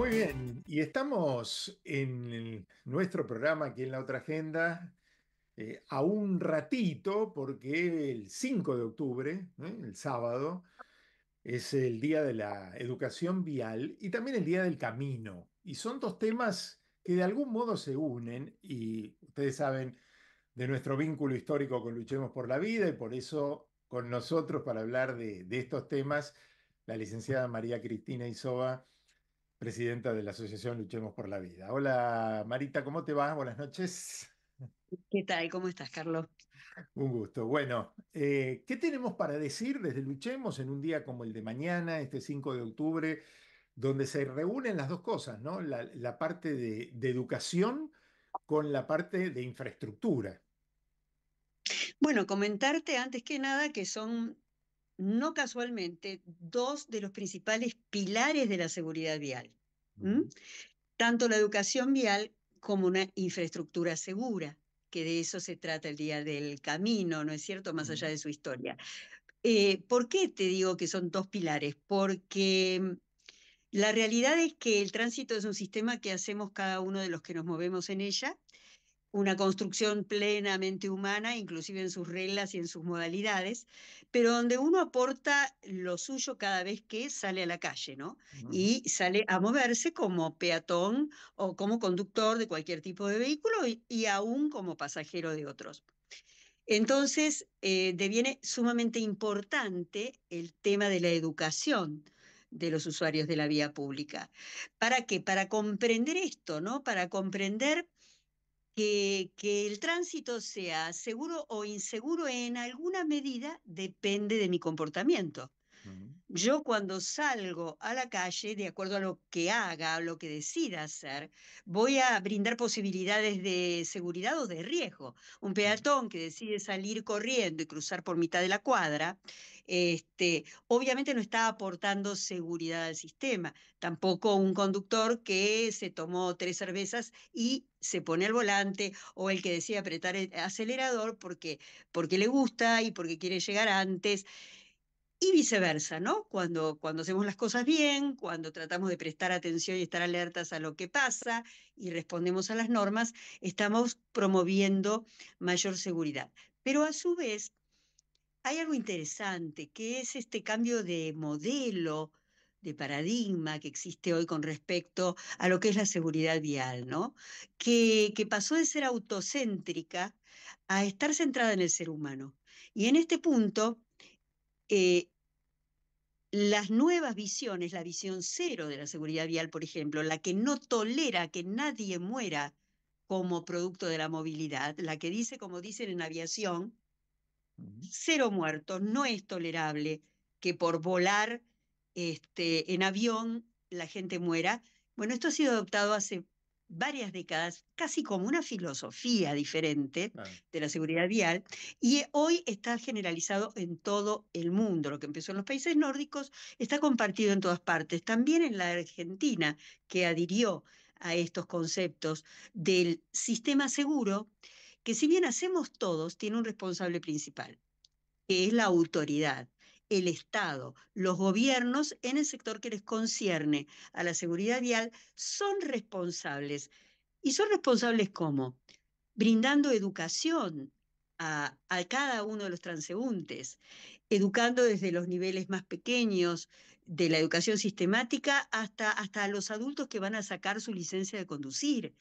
Muy bien, y estamos en nuestro programa aquí en la otra agenda eh, a un ratito porque el 5 de octubre, ¿eh? el sábado, es el Día de la Educación Vial y también el Día del Camino. Y son dos temas que de algún modo se unen y ustedes saben de nuestro vínculo histórico con Luchemos por la Vida y por eso con nosotros para hablar de, de estos temas, la licenciada María Cristina Isoba presidenta de la Asociación Luchemos por la Vida. Hola Marita, ¿cómo te vas Buenas noches. ¿Qué tal? ¿Cómo estás, Carlos? Un gusto. Bueno, eh, ¿qué tenemos para decir desde Luchemos en un día como el de mañana, este 5 de octubre, donde se reúnen las dos cosas, ¿no? La, parte de educación con la parte de infraestructura. Bueno, comentarte antes que nada que son no casualmente, dos de los principales pilares de la seguridad vial. Tanto la educación vial como una infraestructura segura, que de eso se trata el día del camino, ¿no es cierto? Más allá de su historia. Eh, ¿Por qué te digo que son dos pilares? Porque mm, la realidad es que el tránsito es un sistema que hacemos cada uno de los que nos movemos en ella una construcción plenamente humana, inclusive en sus reglas y en sus modalidades, pero donde uno aporta lo suyo cada vez que sale a la calle, ¿no? Y sale a moverse como peatón o como conductor de cualquier tipo de vehículo y, aún como pasajero de otros. Entonces, eh, deviene sumamente importante el tema de la educación, de los usuarios de la vía pública. ¿Para qué? Para comprender esto, ¿no? Para comprender que, que, el tránsito sea seguro o inseguro en alguna medida depende de mi comportamiento. Yo cuando salgo a la calle, de acuerdo a lo que haga, a lo que decida hacer, voy a brindar posibilidades de seguridad o de riesgo. Un peatón que decide salir corriendo y cruzar por mitad de la cuadra, este, obviamente no está aportando seguridad al sistema. Tampoco un conductor que se tomó tres cervezas y se pone al volante o el que decide apretar el acelerador porque, porque le gusta y porque quiere llegar antes y viceversa, ¿no? Cuando, cuando hacemos las cosas bien, cuando tratamos de prestar atención y estar alertas a lo que pasa y respondemos a las normas, estamos promoviendo mayor seguridad. Pero a su vez, hay algo interesante, que es este cambio de modelo, de paradigma que existe hoy con respecto a lo que es la seguridad vial, ¿no? Que, que, pasó de ser autocéntrica a estar centrada en el ser humano. Y en este punto, eh, las nuevas visiones, la visión cero de la seguridad vial, por ejemplo, la que no tolera que nadie muera como producto de la movilidad, la que dice, como dicen en aviación, cero muertos, no es tolerable que por volar este, en avión la gente muera. Bueno, esto ha sido adoptado hace varias décadas, casi como una filosofía diferente de la seguridad vial, y hoy está generalizado en todo el mundo. Lo que empezó en los países nórdicos está compartido en todas partes, también en la Argentina, que adhirió a estos conceptos del sistema seguro, que si bien hacemos todos, tiene un responsable principal, que es la autoridad el Estado, los gobiernos en el sector que les concierne a la seguridad vial, son responsables. ¿Y son responsables cómo? Brindando educación a, cada uno de los transeúntes, educando desde los niveles más pequeños de la educación sistemática hasta, hasta los adultos que van a sacar su licencia de conducir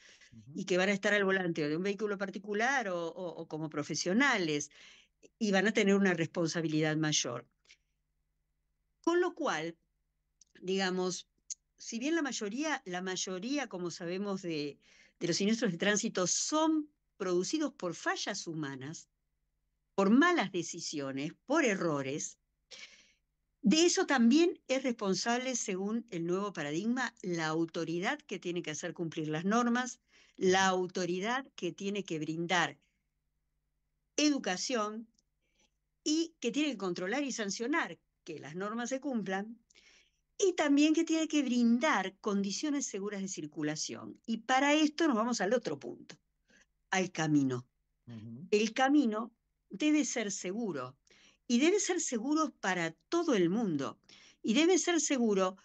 y que van a estar al volante de un vehículo particular o como profesionales y van a tener una responsabilidad mayor lo cual, digamos, si bien la mayoría, la mayoría, como sabemos, de, de, los siniestros de tránsito son producidos por fallas humanas, por malas decisiones, por errores, de eso también es responsable, según el nuevo paradigma, la autoridad que tiene que hacer cumplir las normas, la autoridad que tiene que brindar educación y que tiene que controlar y sancionar, que las normas se cumplan y también que tiene que brindar condiciones seguras de circulación. Y para esto nos vamos al otro punto, al camino. El camino debe ser seguro y debe ser seguro para todo el mundo y debe ser seguro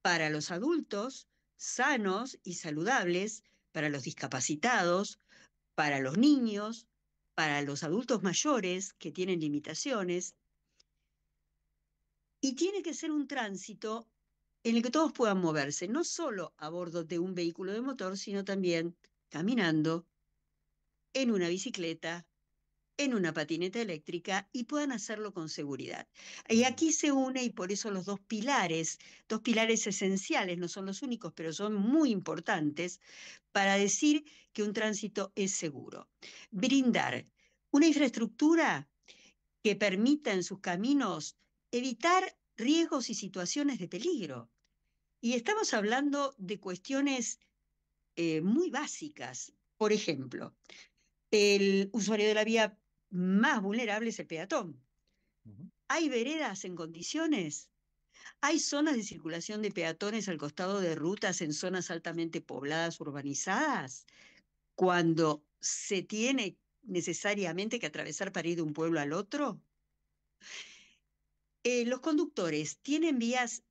para los adultos sanos y saludables, para los discapacitados, para los niños, para los adultos mayores que tienen limitaciones, y tiene que ser un tránsito en el que todos puedan moverse, no solo a bordo de un vehículo de motor, sino también caminando, en una bicicleta, en una patineta eléctrica y puedan hacerlo con seguridad. Y aquí se une, y por eso los dos pilares, dos pilares esenciales, no son los únicos, pero son muy importantes para decir que un tránsito es seguro. Brindar una infraestructura que permita en sus caminos evitar riesgos y situaciones de peligro. Y estamos hablando de cuestiones eh, muy básicas. Por ejemplo, el usuario de la vía más vulnerable es el peatón. ¿Hay veredas en condiciones? ¿Hay zonas de circulación de peatones al costado de rutas en zonas altamente pobladas, urbanizadas? Cuando se tiene necesariamente que atravesar para ir de un pueblo al otro. Eh, ¿Los conductores tienen vías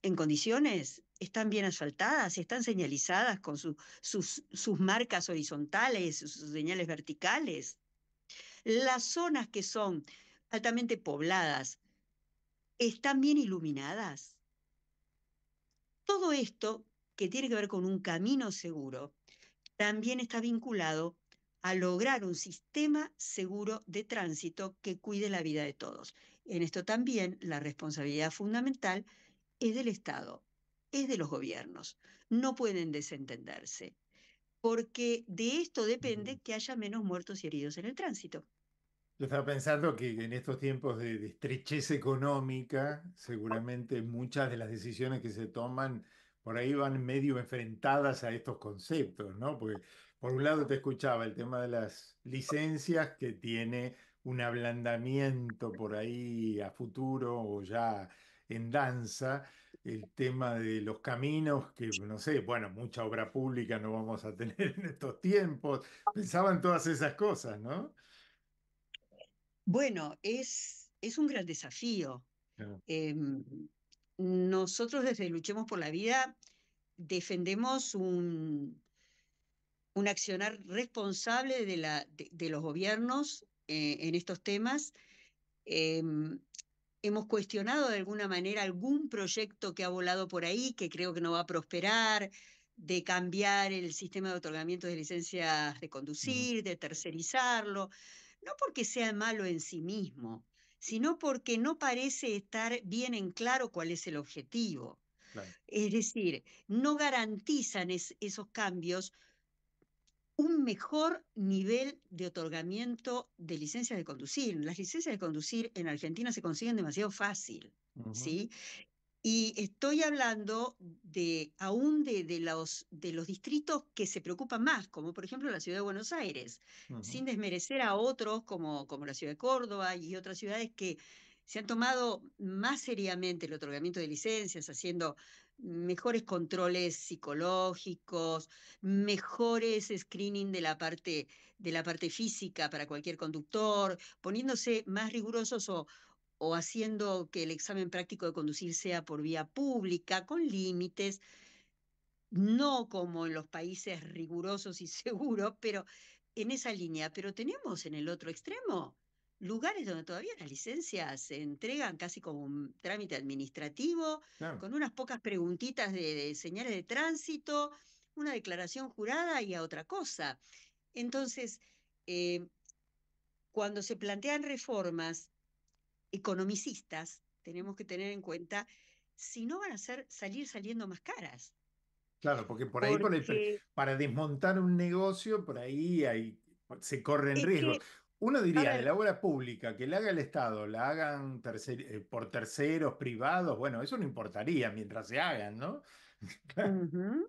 en condiciones? ¿Están bien asfaltadas? ¿Están señalizadas con sus, sus marcas horizontales, sus señales verticales? Las zonas que son altamente pobladas, ¿están bien iluminadas? Todo esto que tiene que ver con un camino seguro, también está vinculado a lograr un sistema seguro de tránsito que cuide la vida de todos. En esto también la responsabilidad fundamental es del Estado, es de los gobiernos. No pueden desentenderse, porque de esto depende que haya menos muertos y heridos en el tránsito. Yo estaba pensando que en estos tiempos de, estrecheza económica, seguramente muchas de las decisiones que se toman por ahí van medio enfrentadas a estos conceptos, ¿no? por un lado te escuchaba el tema de las licencias que tiene un ablandamiento por ahí a futuro o ya en danza, el tema de los caminos, que no sé, bueno, mucha obra pública no vamos a tener en estos tiempos. Pensaban todas esas cosas, ¿no? Bueno, es, es un gran desafío. Em, nosotros desde Luchemos por la Vida defendemos un, un accionar responsable de, la, de los gobiernos eh, en estos temas. Em, hemos cuestionado de alguna manera algún proyecto que ha volado por ahí, que creo que no va a prosperar, de cambiar el sistema de otorgamiento de licencias de mm. conducir, de tercerizarlo, no porque sea malo en sí mismo, sino porque no parece estar bien en claro cuál es el objetivo. Es decir, no garantizan esos cambios un mejor nivel de otorgamiento de licencias de conducir. Las licencias de conducir en Argentina se consiguen demasiado fácil, ¿sí? Y estoy hablando de aún de, de, los, de los distritos que se preocupan más, como por ejemplo la ciudad de Buenos Aires, sin desmerecer a otros como, como la ciudad de Córdoba y otras ciudades que se han tomado más seriamente el otorgamiento de licencias, haciendo mejores controles psicológicos, mejores screening de la parte, de la parte física para cualquier conductor, poniéndose más rigurosos o, o haciendo que el examen práctico de conducir sea por vía pública, con límites, no como en los países rigurosos y seguros, pero en esa línea. Pero tenemos en el otro extremo lugares donde todavía las licencias se entregan casi como un trámite administrativo, con unas pocas preguntitas de, señales de tránsito, una declaración jurada y a otra cosa. Entonces, eh, cuando se plantean reformas economicistas, tenemos que tener en cuenta si no van a ser, salir saliendo más caras. Claro, porque por ahí, para desmontar un negocio, por ahí hay, se corren riesgos. Uno diría, de la obra pública, que la haga el Estado, la hagan eh, por terceros, privados, bueno, eso no importaría mientras se hagan, no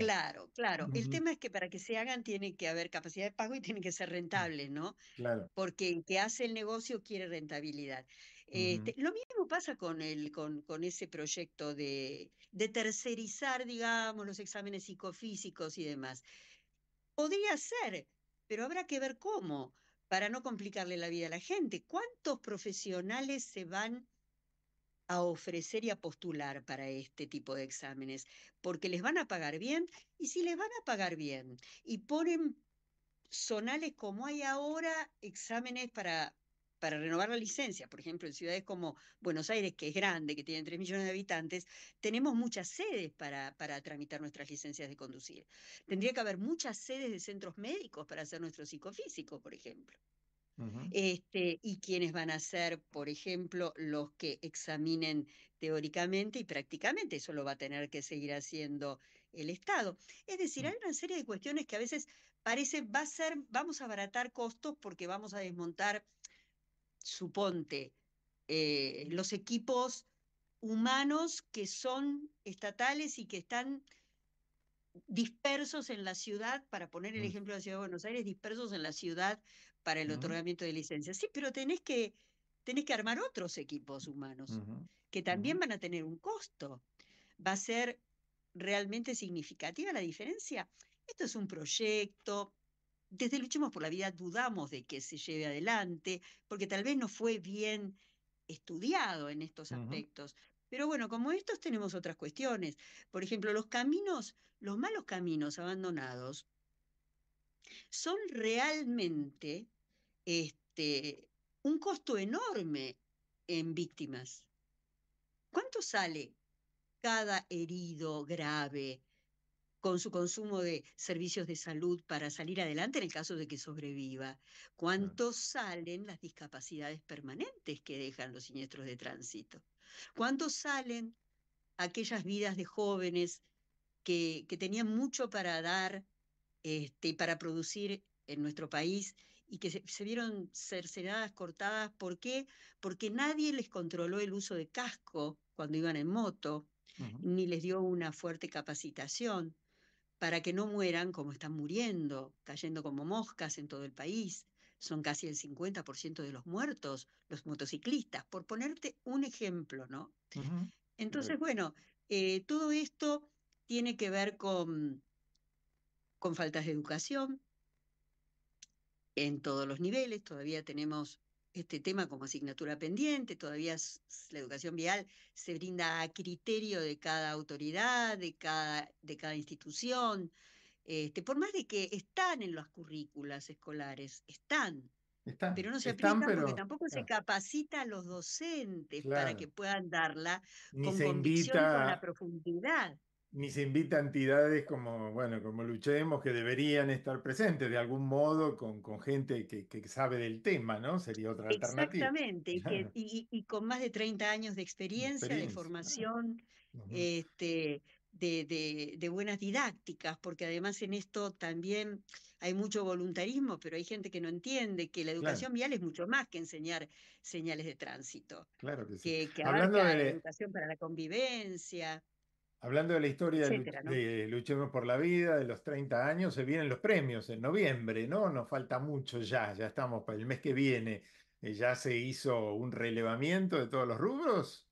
Claro, claro. El tema es que para que se hagan tiene que haber capacidad de pago y tiene que ser mm, rentable, ¿no? Claro. Porque el que hace el negocio quiere rentabilidad. Este, lo mismo pasa con, el, con, con ese proyecto de, de tercerizar, digamos, los exámenes psicofísicos y demás. Podría ser, pero habrá que ver cómo para no complicarle la vida a la gente. ¿Cuántos profesionales se van a ofrecer y a postular para este tipo de exámenes? Porque les van a pagar bien y si les van a pagar bien y ponen zonales como hay ahora, exámenes para para renovar la licencia. Por ejemplo, en ciudades como Buenos Aires, que es grande, que tiene 3 millones de habitantes, tenemos muchas sedes para, para tramitar nuestras licencias de conducir. Tendría que haber muchas sedes de centros médicos para hacer nuestro psicofísico, por ejemplo. este, y quienes van a ser, por ejemplo, los que examinen teóricamente y prácticamente, eso lo va a tener que seguir haciendo el Estado. Es decir, mm. hay una serie de cuestiones que a veces parece, va a ser, vamos a abaratar costos porque vamos a desmontar suponte, eh, los equipos humanos que son estatales y que están dispersos en la ciudad, para poner el mm. ejemplo de la Ciudad de Buenos Aires, dispersos en la ciudad para el otorgamiento de licencias. Sí, pero tenés que, que armar otros equipos humanos, que también van a tener un costo. Va a ser realmente significativa la diferencia. Esto es un proyecto, desde Luchemos por la Vida dudamos de que se lleve adelante, porque tal vez no fue bien estudiado en estos aspectos. Pero bueno, como estos tenemos otras cuestiones. Por ejemplo, los caminos, los malos caminos abandonados, son realmente este, un costo enorme en víctimas. ¿Cuánto sale cada herido grave con su consumo de servicios de salud para salir adelante en el caso de que sobreviva? ¿Cuánto salen las discapacidades permanentes que dejan los siniestros de tránsito? ¿Cuánto salen aquellas vidas de jóvenes que, que tenían mucho para dar este, para producir en nuestro país y que se, vieron cercenadas, cortadas. ¿Por qué? Porque nadie les controló el uso de casco cuando iban en moto, ni les dio una fuerte capacitación para que no mueran como están muriendo, cayendo como moscas en todo el país. Son casi el 50% de los muertos, los motociclistas, por ponerte un ejemplo, ¿no? Entonces, bueno, eh, todo esto tiene que ver con, con faltas de educación en todos los niveles. Todavía tenemos este tema como asignatura pendiente, todavía la educación vial se brinda a criterio de cada autoridad, de cada, de cada institución, este, por más de que están en las currículas escolares, están, pero no se aplica porque tampoco se capacita a los docentes para que puedan darla con convicción con la profundidad ni se invita a entidades como, bueno, como Luchemos, que deberían estar presentes de algún modo con, con gente que, sabe del tema, ¿no? Sería otra alternativa. Exactamente, y, con más de 30 años de experiencia, de formación, este, de, de, buenas didácticas, porque además en esto también hay mucho voluntarismo, pero hay gente que no entiende que la educación vial es mucho más que enseñar señales de tránsito. Claro que sí. Hablando de... la educación para la convivencia. Hablando de la historia de, Luchemos por la Vida, de los 30 años, se vienen los premios en noviembre, ¿no? Nos falta mucho ya, ya estamos para el mes que viene. Eh, ¿Ya se hizo un relevamiento de todos los rubros?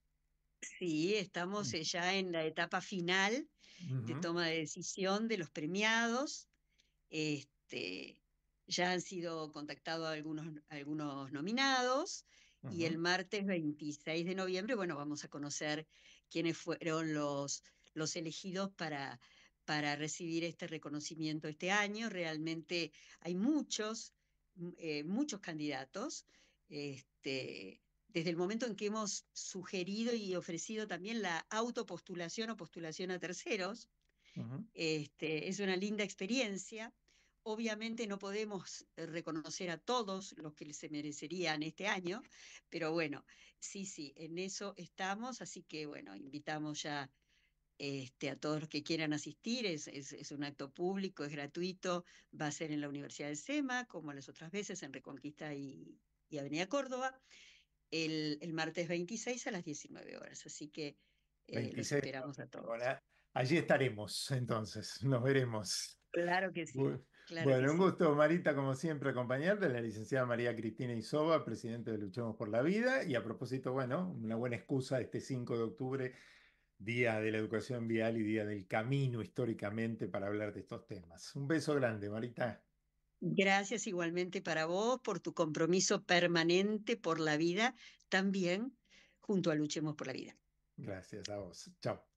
Sí, estamos mm. eh, ya en la etapa final de toma de decisión de los premiados. Este, ya han sido contactados algunos, algunos nominados. Y el martes 26 de noviembre, bueno, vamos a conocer quiénes fueron los los elegidos para, para recibir este reconocimiento este año. Realmente hay muchos, mm, eh, muchos candidatos. Este, desde el momento en que hemos sugerido y ofrecido también la autopostulación o postulación a terceros, este, es una linda experiencia. Obviamente no podemos eh, reconocer a todos los que se merecerían este año, pero bueno, sí, sí, en eso estamos, así que bueno, invitamos ya este, a todos los que quieran asistir. Es, es, un acto público, es gratuito, va a ser en la Universidad de SEMA, como las otras veces en Reconquista y, y Avenida Córdoba, el, martes 26 a las 19 horas. Así que eh, esperamos a todos. Allí estaremos, entonces, nos veremos. Claro que sí. bueno, un gusto, Marita, como siempre, acompañarte, la licenciada María Cristina Isoba, presidente de Luchemos por la Vida, y a propósito, bueno, una buena excusa este 5 de octubre Día de la Educación Vial y Día del Camino históricamente para hablar de estos temas. Un beso grande, Marita. Gracias igualmente para vos por tu compromiso permanente por la vida, también junto a Luchemos por la Vida. Gracias a vos. Chao.